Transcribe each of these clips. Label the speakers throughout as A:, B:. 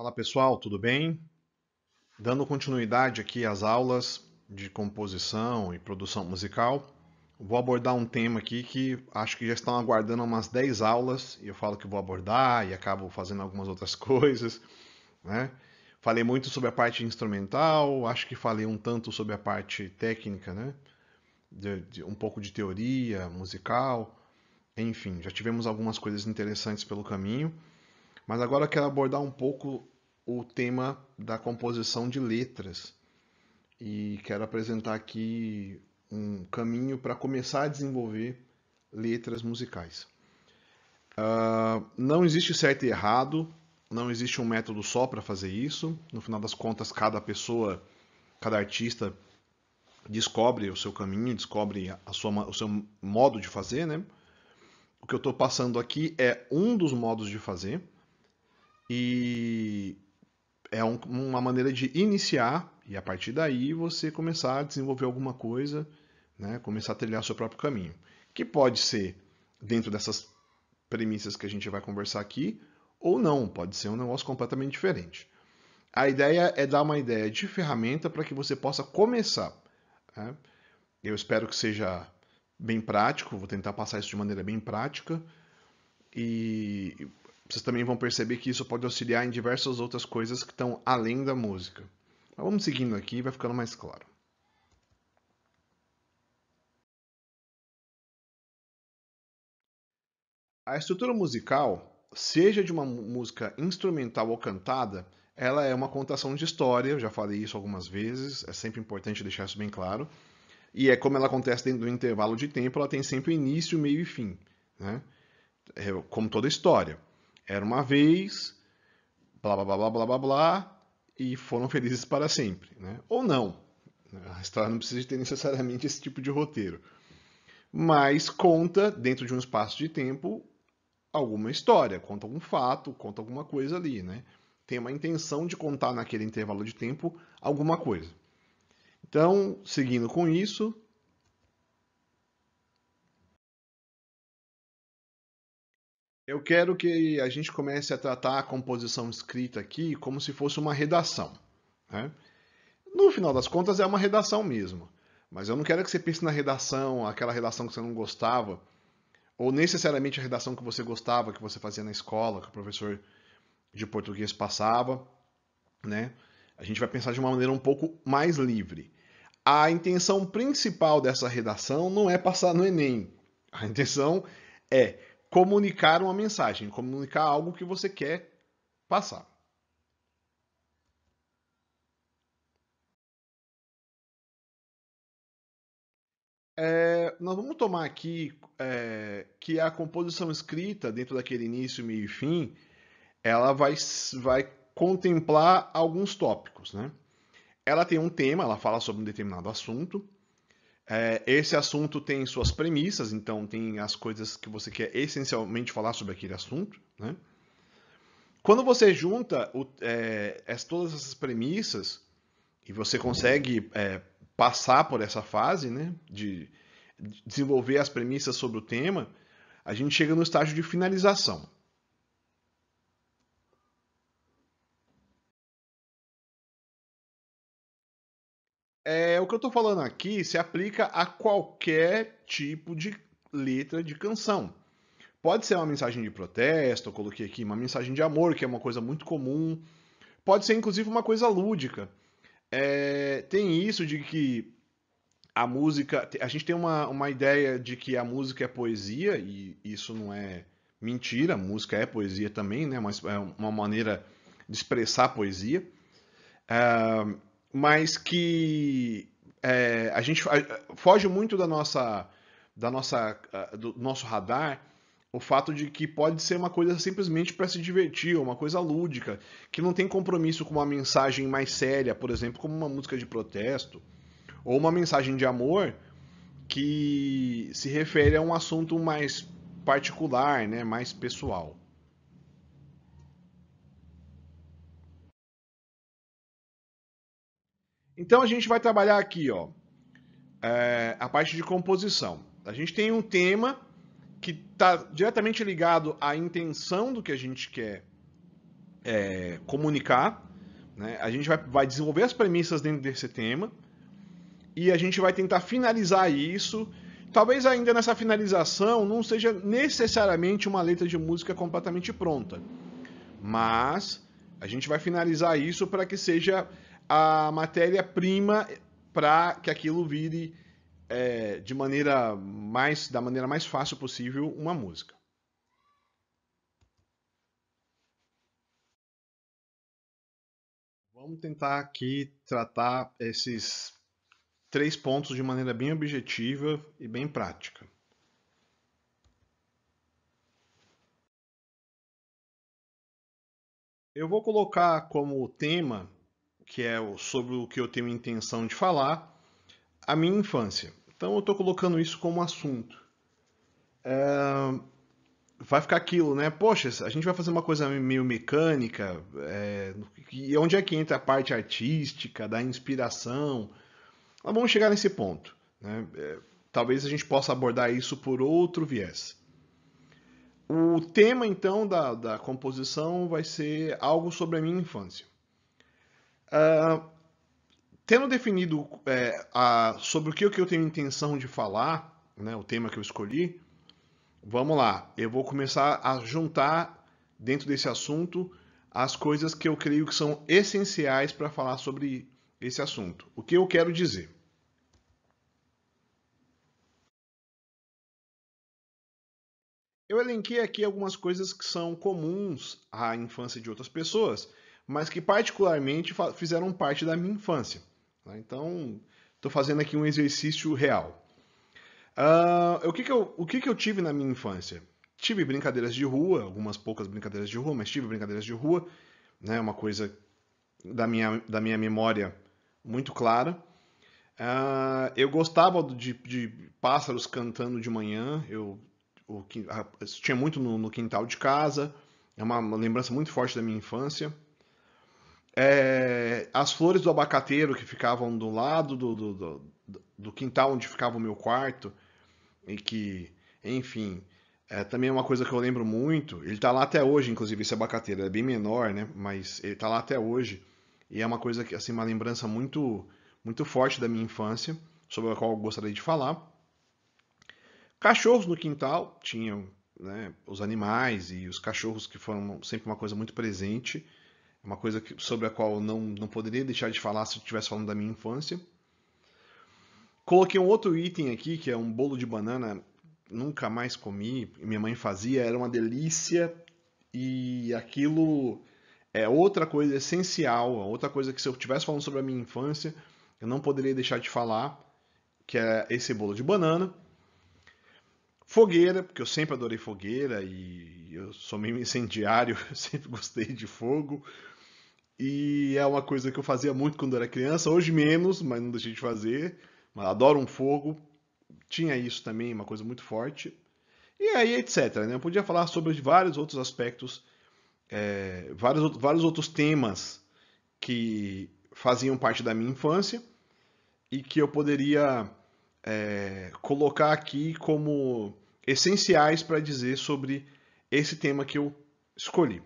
A: Fala pessoal, tudo bem? Dando continuidade aqui às aulas de composição e produção musical, vou abordar um tema aqui que acho que já estão aguardando umas 10 aulas e eu falo que vou abordar e acabo fazendo algumas outras coisas, né? Falei muito sobre a parte instrumental, acho que falei um tanto sobre a parte técnica, né? De, de, um pouco de teoria musical, enfim, já tivemos algumas coisas interessantes pelo caminho. Mas agora eu quero abordar um pouco o tema da composição de letras. E quero apresentar aqui um caminho para começar a desenvolver letras musicais. Uh, não existe certo e errado, não existe um método só para fazer isso. No final das contas, cada pessoa, cada artista descobre o seu caminho, descobre a sua, o seu modo de fazer, né? O que eu estou passando aqui é um dos modos de fazer. E é um, uma maneira de iniciar e a partir daí você começar a desenvolver alguma coisa, né? começar a trilhar seu próprio caminho. Que pode ser dentro dessas premissas que a gente vai conversar aqui, ou não, pode ser um negócio completamente diferente. A ideia é dar uma ideia de ferramenta para que você possa começar. Né? Eu espero que seja bem prático, vou tentar passar isso de maneira bem prática. E vocês também vão perceber que isso pode auxiliar em diversas outras coisas que estão além da música. Mas vamos seguindo aqui e vai ficando mais claro. A estrutura musical, seja de uma música instrumental ou cantada, ela é uma contação de história, eu já falei isso algumas vezes, é sempre importante deixar isso bem claro. E é como ela acontece dentro do intervalo de tempo, ela tem sempre início, meio e fim, né? É como toda história. Era uma vez, blá blá blá blá blá blá, blá e foram felizes para sempre. Né? Ou não. A história não precisa ter necessariamente esse tipo de roteiro. Mas conta, dentro de um espaço de tempo, alguma história, conta algum fato, conta alguma coisa ali, né? Tem uma intenção de contar naquele intervalo de tempo alguma coisa. Então, seguindo com isso, Eu quero que a gente comece a tratar a composição escrita aqui como se fosse uma redação. Né? No final das contas, é uma redação mesmo. Mas eu não quero que você pense na redação, aquela redação que você não gostava, ou necessariamente a redação que você gostava, que você fazia na escola, que o professor de português passava. Né? A gente vai pensar de uma maneira um pouco mais livre. A intenção principal dessa redação não é passar no Enem. A intenção é comunicar uma mensagem, comunicar algo que você quer passar. É, nós vamos tomar aqui é, que a composição escrita dentro daquele início, meio e fim, ela vai, vai contemplar alguns tópicos, né? Ela tem um tema, ela fala sobre um determinado assunto, é, esse assunto tem suas premissas, então tem as coisas que você quer essencialmente falar sobre aquele assunto, né? Quando você junta o, é, todas essas premissas e você consegue é, passar por essa fase, né, de desenvolver as premissas sobre o tema, a gente chega no estágio de finalização. É, o que eu estou falando aqui se aplica a qualquer tipo de letra de canção. Pode ser uma mensagem de protesto, eu coloquei aqui uma mensagem de amor, que é uma coisa muito comum. Pode ser inclusive uma coisa lúdica. É, tem isso de que a música. A gente tem uma, uma ideia de que a música é poesia, e isso não é mentira, música é poesia também, né? Mas é uma maneira de expressar poesia. É, mas que é, a gente foge muito da nossa, da nossa, do nosso radar o fato de que pode ser uma coisa simplesmente para se divertir, uma coisa lúdica, que não tem compromisso com uma mensagem mais séria, por exemplo, como uma música de protesto, ou uma mensagem de amor que se refere a um assunto mais particular, né, mais pessoal. Então a gente vai trabalhar aqui, ó, é, a parte de composição. A gente tem um tema que está diretamente ligado à intenção do que a gente quer é, comunicar. Né? A gente vai, vai desenvolver as premissas dentro desse tema e a gente vai tentar finalizar isso. Talvez ainda nessa finalização não seja necessariamente uma letra de música completamente pronta, mas a gente vai finalizar isso para que seja a matéria-prima para que aquilo vire é, de maneira mais, da maneira mais fácil possível, uma música. Vamos tentar aqui tratar esses três pontos de maneira bem objetiva e bem prática. Eu vou colocar como tema que é sobre o que eu tenho intenção de falar, a minha infância. Então eu estou colocando isso como assunto. É... Vai ficar aquilo, né? Poxa, a gente vai fazer uma coisa meio mecânica, é... e onde é que entra a parte artística, da inspiração? Mas vamos chegar nesse ponto. Né? É... Talvez a gente possa abordar isso por outro viés. O tema, então, da, da composição vai ser algo sobre a minha infância. Uh, tendo definido é, a, sobre o que, o que eu tenho intenção de falar, né, o tema que eu escolhi, vamos lá. Eu vou começar a juntar dentro desse assunto as coisas que eu creio que são essenciais para falar sobre esse assunto. O que eu quero dizer? Eu elenquei aqui algumas coisas que são comuns à infância de outras pessoas mas que particularmente fizeram parte da minha infância. Né? Então, estou fazendo aqui um exercício real. Uh, o que, que, eu, o que, que eu tive na minha infância? Tive brincadeiras de rua, algumas poucas brincadeiras de rua, mas tive brincadeiras de rua, né, uma coisa da minha, da minha memória muito clara. Uh, eu gostava de, de, pássaros cantando de manhã. Eu, eu ah, tinha muito no, no, quintal de casa. É uma, uma, lembrança muito forte da minha infância. É, as flores do abacateiro que ficavam do lado do, do, do, do, quintal onde ficava o meu quarto, e que, enfim, é também é uma coisa que eu lembro muito. Ele tá lá até hoje, inclusive, esse abacateiro. Ele é bem menor, né? Mas ele tá lá até hoje. E é uma coisa que, assim, uma lembrança muito, muito forte da minha infância, sobre a qual eu gostaria de falar. Cachorros no quintal, tinham né, os animais e os cachorros que foram sempre uma coisa muito presente uma coisa que, sobre a qual eu não, não poderia deixar de falar se eu estivesse falando da minha infância. Coloquei um outro item aqui, que é um bolo de banana, nunca mais comi, minha mãe fazia, era uma delícia, e aquilo é outra coisa essencial, é outra coisa que se eu estivesse falando sobre a minha infância, eu não poderia deixar de falar, que é esse bolo de banana. Fogueira, porque eu sempre adorei fogueira e eu sou meio incendiário, eu sempre gostei de fogo. E é uma coisa que eu fazia muito quando era criança, hoje menos, mas não deixei de fazer. Mas adoro um fogo. Tinha isso também, uma coisa muito forte. E aí, etc. Né? Eu podia falar sobre vários outros aspectos, é, vários, vários outros temas que faziam parte da minha infância e que eu poderia é, colocar aqui como essenciais para dizer sobre esse tema que eu escolhi.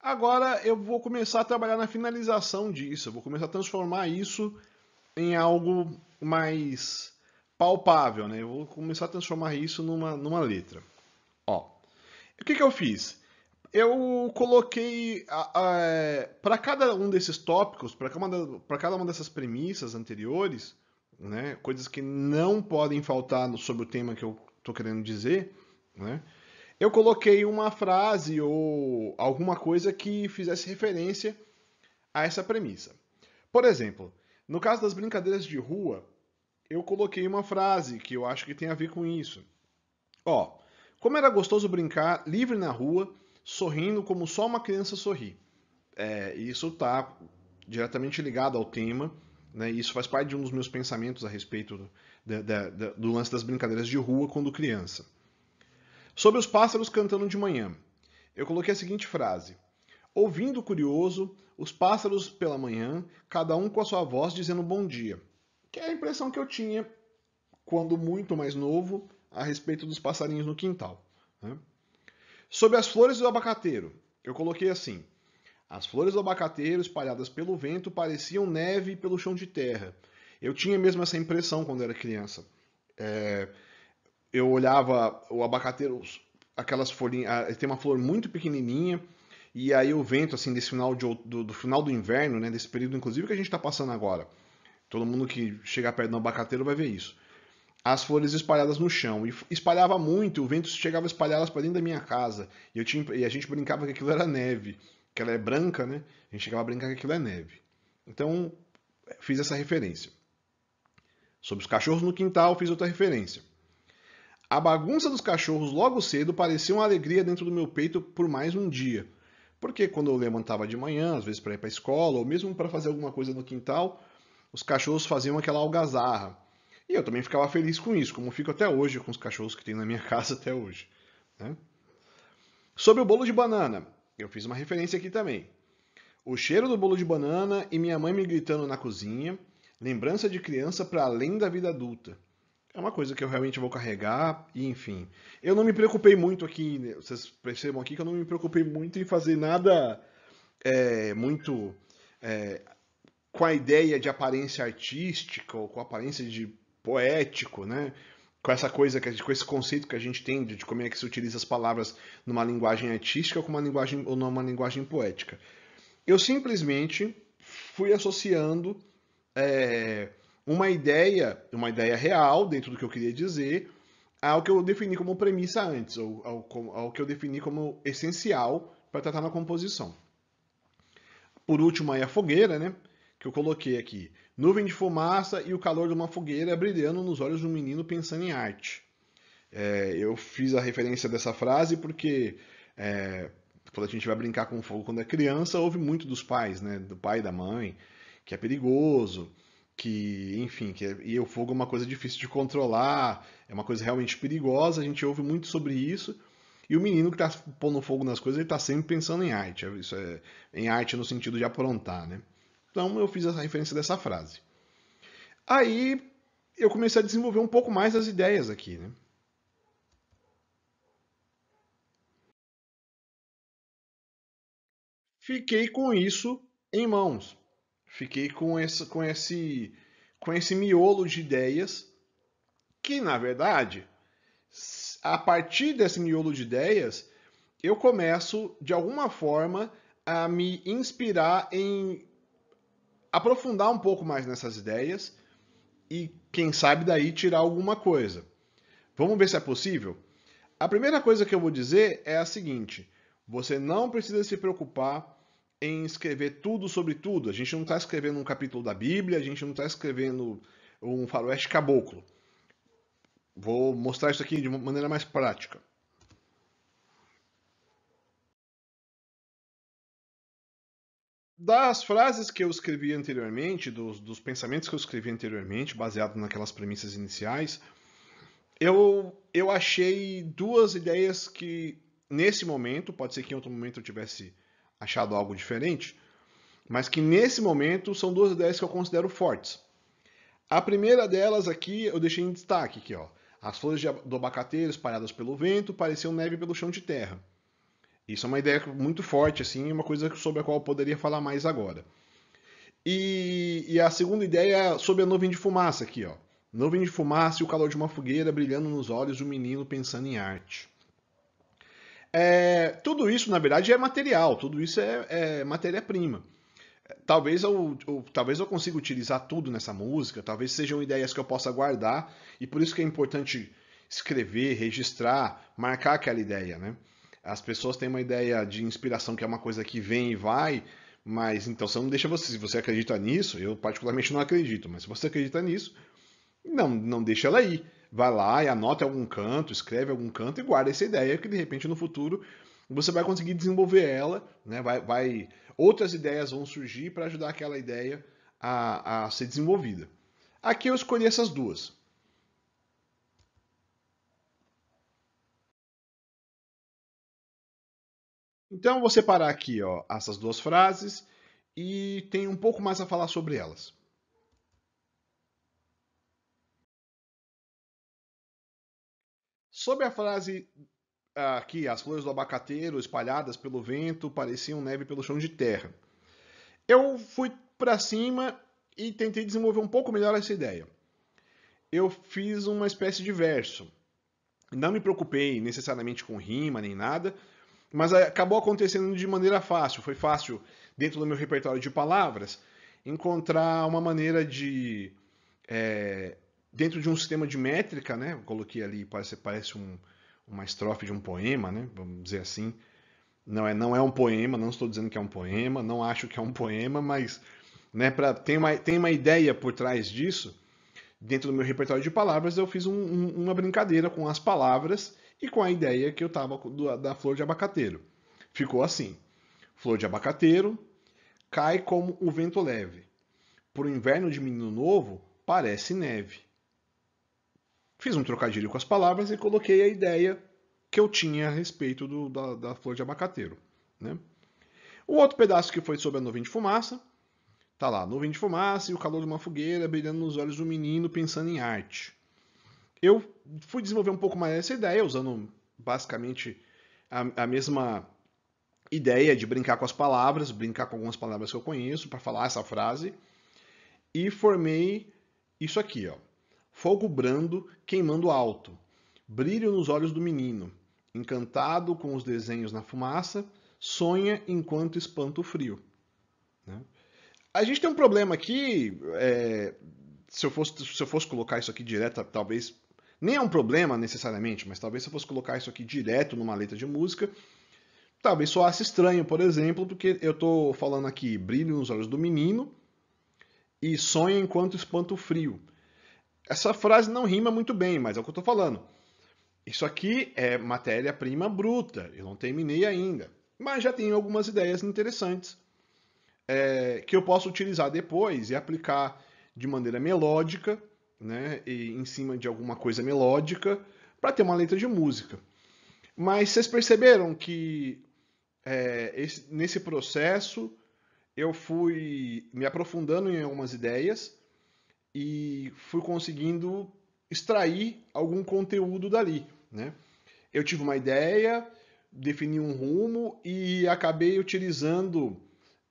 A: Agora eu vou começar a trabalhar na finalização disso, eu vou começar a transformar isso em algo mais palpável, né? Eu vou começar a transformar isso numa, numa letra. Ó, o que, que eu fiz? eu coloquei para cada um desses tópicos, para cada, uma dessas premissas anteriores, né, coisas que não podem faltar sobre o tema que eu estou querendo dizer, né, eu coloquei uma frase ou alguma coisa que fizesse referência a essa premissa. Por exemplo, no caso das brincadeiras de rua, eu coloquei uma frase que eu acho que tem a ver com isso. Ó, como era gostoso brincar livre na rua sorrindo como só uma criança sorri. É, isso está diretamente ligado ao tema, né, isso faz parte de um dos meus pensamentos a respeito do, da, da, do lance das brincadeiras de rua quando criança. Sobre os pássaros cantando de manhã, eu coloquei a seguinte frase: Ouvindo curioso, os pássaros pela manhã, cada um com a sua voz dizendo bom dia. Que é a impressão que eu tinha quando muito mais novo a respeito dos passarinhos no quintal. Né? Sobre as flores do abacateiro, eu coloquei assim: As flores do abacateiro, espalhadas pelo vento, pareciam neve pelo chão de terra. Eu tinha mesmo essa impressão quando era criança. É, eu olhava o abacateiro, aquelas folhinhas. Ah, tem uma flor muito pequenininha, e aí o vento, assim, desse final de, do, do, final do inverno, né, desse período, inclusive, que a gente está passando agora. Todo mundo que chegar perto do abacateiro vai ver isso as flores espalhadas no chão. E espalhava muito, o vento chegava a espalhá-las para dentro da minha casa. E, eu tinha, e a gente brincava que aquilo era neve, que ela é branca, né? A gente chegava a brincar que aquilo é neve. Então, eh, fiz essa referência. Sobre os cachorros no quintal, fiz outra referência. A bagunça dos cachorros logo cedo parecia uma alegria dentro do meu peito por mais um dia. Porque quando eu levantava de manhã, às vezes para ir para a escola, ou mesmo para fazer alguma coisa no quintal, os cachorros faziam aquela algazarra e eu também ficava feliz com isso, como fico até hoje com os cachorros que tem na minha casa até hoje. Né? Sobre o bolo de banana, eu fiz uma referência aqui também. O cheiro do bolo de banana e minha mãe me gritando na cozinha, lembrança de criança para além da vida adulta. É uma coisa que eu realmente vou carregar, e enfim. Eu não me preocupei muito aqui, né, vocês percebam aqui que eu não me preocupei muito em fazer nada é, muito é, com a ideia de aparência artística ou com a aparência de poético, né? com essa coisa, que com esse conceito que a gente tem de, como é que se utiliza as palavras numa linguagem artística ou, uma linguagem, ou numa linguagem poética. Eu simplesmente fui associando é, uma ideia, uma ideia real dentro do que eu queria dizer, ao que eu defini como premissa antes, ou ao, ao que eu defini como essencial para tratar na composição. Por último, aí a fogueira, né? Que eu coloquei aqui. Nuvem de fumaça e o calor de uma fogueira brilhando nos olhos de um menino pensando em arte. É, eu fiz a referência dessa frase porque é, quando a gente vai brincar com fogo quando é criança, ouve muito dos pais, né? Do pai e da mãe, que é perigoso, que, enfim, que é, e o fogo é uma coisa difícil de controlar, é uma coisa realmente perigosa, a gente ouve muito sobre isso. E o menino que está pondo fogo nas coisas, ele está sempre pensando em arte. Isso é em arte no sentido de aprontar, né? Então eu fiz essa referência dessa frase. Aí eu comecei a desenvolver um pouco mais as ideias aqui, né? Fiquei com isso em mãos. Fiquei com esse, com esse, com esse miolo de ideias que, na verdade, a partir desse miolo de ideias, eu começo de alguma forma a me inspirar em aprofundar um pouco mais nessas ideias e, quem sabe, daí tirar alguma coisa. Vamos ver se é possível? A primeira coisa que eu vou dizer é a seguinte: você não precisa se preocupar em escrever tudo sobre tudo. A gente não está escrevendo um capítulo da Bíblia, a gente não está escrevendo um faroeste caboclo. Vou mostrar isso aqui de uma maneira mais prática. das frases que eu escrevi anteriormente, dos, dos pensamentos que eu escrevi anteriormente, baseado naquelas premissas iniciais, eu, eu achei duas ideias que, nesse momento, pode ser que em outro momento eu tivesse achado algo diferente, mas que nesse momento são duas ideias que eu considero fortes. A primeira delas aqui eu deixei em destaque aqui, ó. As flores de, do abacateiro espalhadas pelo vento pareciam neve pelo chão de terra. Isso é uma ideia muito forte, assim, uma coisa sobre a qual eu poderia falar mais agora. E, e a segunda ideia é sobre a nuvem de fumaça aqui, ó. Nuvem de fumaça e o calor de uma fogueira brilhando nos olhos do menino pensando em arte. É, tudo isso, na verdade, é material, tudo isso é, é matéria-prima. Talvez eu, eu, talvez eu consiga utilizar tudo nessa música, talvez sejam ideias que eu possa guardar, e por isso que é importante escrever, registrar, marcar aquela ideia, né? As pessoas têm uma ideia de inspiração que é uma coisa que vem e vai, mas então você não deixa você. Se você acredita nisso, eu particularmente não acredito, mas se você acredita nisso, não, não deixa ela ir. Vai lá e anota algum canto, escreve algum canto e guarda essa ideia que de repente no futuro você vai conseguir desenvolver ela, né? Vai, vai outras ideias vão surgir para ajudar aquela ideia a, a ser desenvolvida. Aqui eu escolhi essas duas. Então, vou separar aqui ó, essas duas frases e tem um pouco mais a falar sobre elas. Sobre a frase ah, aqui, as flores do abacateiro espalhadas pelo vento pareciam neve pelo chão de terra. Eu fui para cima e tentei desenvolver um pouco melhor essa ideia. Eu fiz uma espécie de verso. Não me preocupei necessariamente com rima nem nada, mas acabou acontecendo de maneira fácil. Foi fácil, dentro do meu repertório de palavras, encontrar uma maneira de. É, dentro de um sistema de métrica, né? Eu coloquei ali, parece, parece um, uma estrofe de um poema, né? Vamos dizer assim. Não é, não é um poema, não estou dizendo que é um poema, não acho que é um poema, mas né, pra, tem, uma, tem uma ideia por trás disso. Dentro do meu repertório de palavras, eu fiz um, um, uma brincadeira com as palavras e com a ideia que eu tava da flor de abacateiro. Ficou assim: flor de abacateiro cai como o vento leve. Pro inverno de menino novo, parece neve. Fiz um trocadilho com as palavras e coloquei a ideia que eu tinha a respeito do, da, da, flor de abacateiro. Né? O outro pedaço que foi sobre a nuvem de fumaça, tá lá, nuvem de fumaça e o calor de uma fogueira brilhando nos olhos do menino pensando em arte eu fui desenvolver um pouco mais essa ideia, usando basicamente a, a mesma ideia de brincar com as palavras, brincar com algumas palavras que eu conheço para falar essa frase, e formei isso aqui, ó. Fogo brando queimando alto, brilho nos olhos do menino, encantado com os desenhos na fumaça, sonha enquanto espanta o frio. Né? A gente tem um problema aqui, é, se, eu fosse, se eu fosse colocar isso aqui direto, talvez nem é um problema necessariamente, mas talvez se eu fosse colocar isso aqui direto numa letra de música, talvez soasse estranho, por exemplo, porque eu estou falando aqui brilho nos olhos do menino e sonha enquanto espanto o frio. Essa frase não rima muito bem, mas é o que eu estou falando. Isso aqui é matéria-prima bruta, eu não terminei ainda, mas já tenho algumas ideias interessantes é, que eu posso utilizar depois e aplicar de maneira melódica né, e, em cima de alguma coisa melódica para ter uma letra de música. Mas vocês perceberam que é, esse, nesse processo eu fui me aprofundando em algumas ideias e fui conseguindo extrair algum conteúdo dali, né? Eu tive uma ideia, defini um rumo e acabei utilizando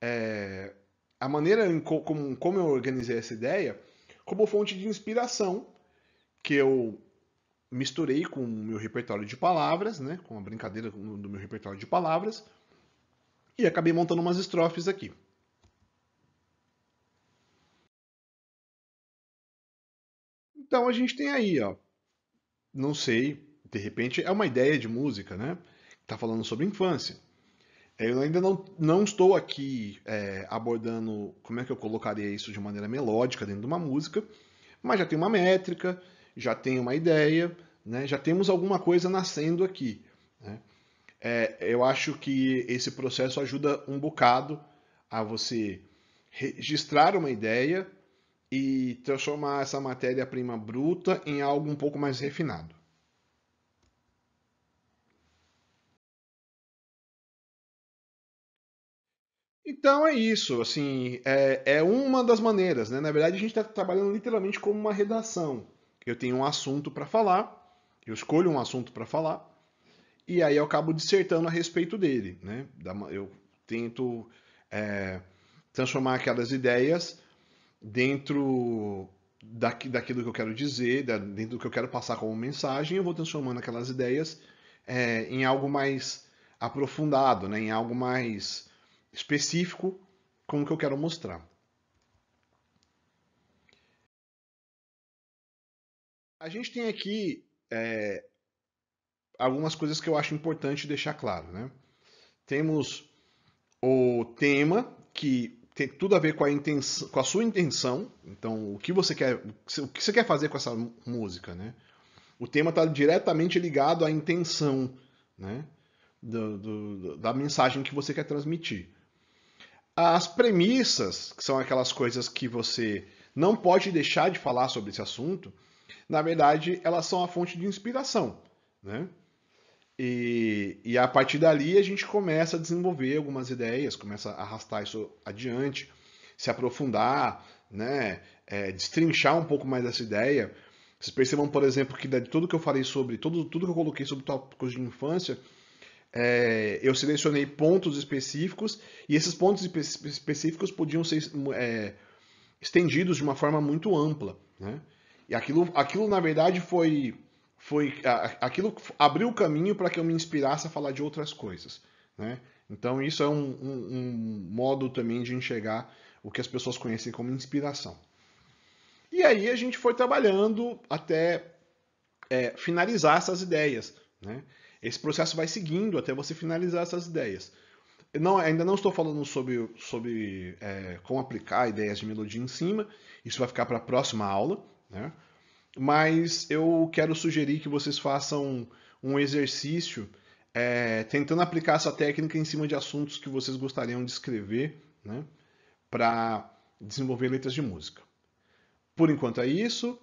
A: é, a maneira como, como eu organizei essa ideia como fonte de inspiração, que eu misturei com o meu repertório de palavras, né, com a brincadeira do meu repertório de palavras, e acabei montando umas estrofes aqui. Então a gente tem aí, ó, não sei, de repente é uma ideia de música, né? Tá falando sobre infância. É, eu ainda não, não estou aqui é, abordando como é que eu colocaria isso de maneira melódica dentro de uma música, mas já tem uma métrica, já tem uma ideia, né? já temos alguma coisa nascendo aqui. Né? É, eu acho que esse processo ajuda um bocado a você registrar uma ideia e transformar essa matéria-prima bruta em algo um pouco mais refinado. Então é isso, assim, é, é uma das maneiras, né? Na verdade, a gente está trabalhando literalmente como uma redação. Eu tenho um assunto para falar, eu escolho um assunto para falar, e aí eu acabo dissertando a respeito dele, né? Eu tento é, transformar aquelas ideias dentro daqui, daquilo que eu quero dizer, dentro do que eu quero passar como mensagem, eu vou transformando aquelas ideias é, em algo mais aprofundado, né? Em algo mais específico com o que eu quero mostrar. A gente tem aqui é, algumas coisas que eu acho importante deixar claro. Né? Temos o tema, que tem tudo a ver com a, intenção, com a sua intenção. Então, o que você quer, o que você quer fazer com essa música, né? O tema está diretamente ligado à intenção, né? Do, do, da mensagem que você quer transmitir. As premissas, que são aquelas coisas que você não pode deixar de falar sobre esse assunto, na verdade, elas são a fonte de inspiração. Né? E, e a partir dali a gente começa a desenvolver algumas ideias, começa a arrastar isso adiante, se aprofundar, né? É, destrinchar um pouco mais essa ideia. Vocês percebam, por exemplo, que de tudo que eu falei sobre, tudo, tudo que eu coloquei sobre tópicos de infância, é, eu selecionei pontos específicos e esses pontos específicos podiam ser é, estendidos de uma forma muito ampla. Né? E aquilo, aquilo, na verdade, foi. foi aquilo abriu o caminho para que eu me inspirasse a falar de outras coisas. Né? Então, isso é um, um, um modo também de enxergar o que as pessoas conhecem como inspiração. E aí a gente foi trabalhando até é, finalizar essas ideias. Né? Esse processo vai seguindo até você finalizar essas ideias. Não, ainda não estou falando sobre, sobre é, como aplicar ideias de melodia em cima, isso vai ficar para a próxima aula, né? mas eu quero sugerir que vocês façam um exercício é, tentando aplicar essa técnica em cima de assuntos que vocês gostariam de escrever né, para desenvolver letras de música. Por enquanto é isso.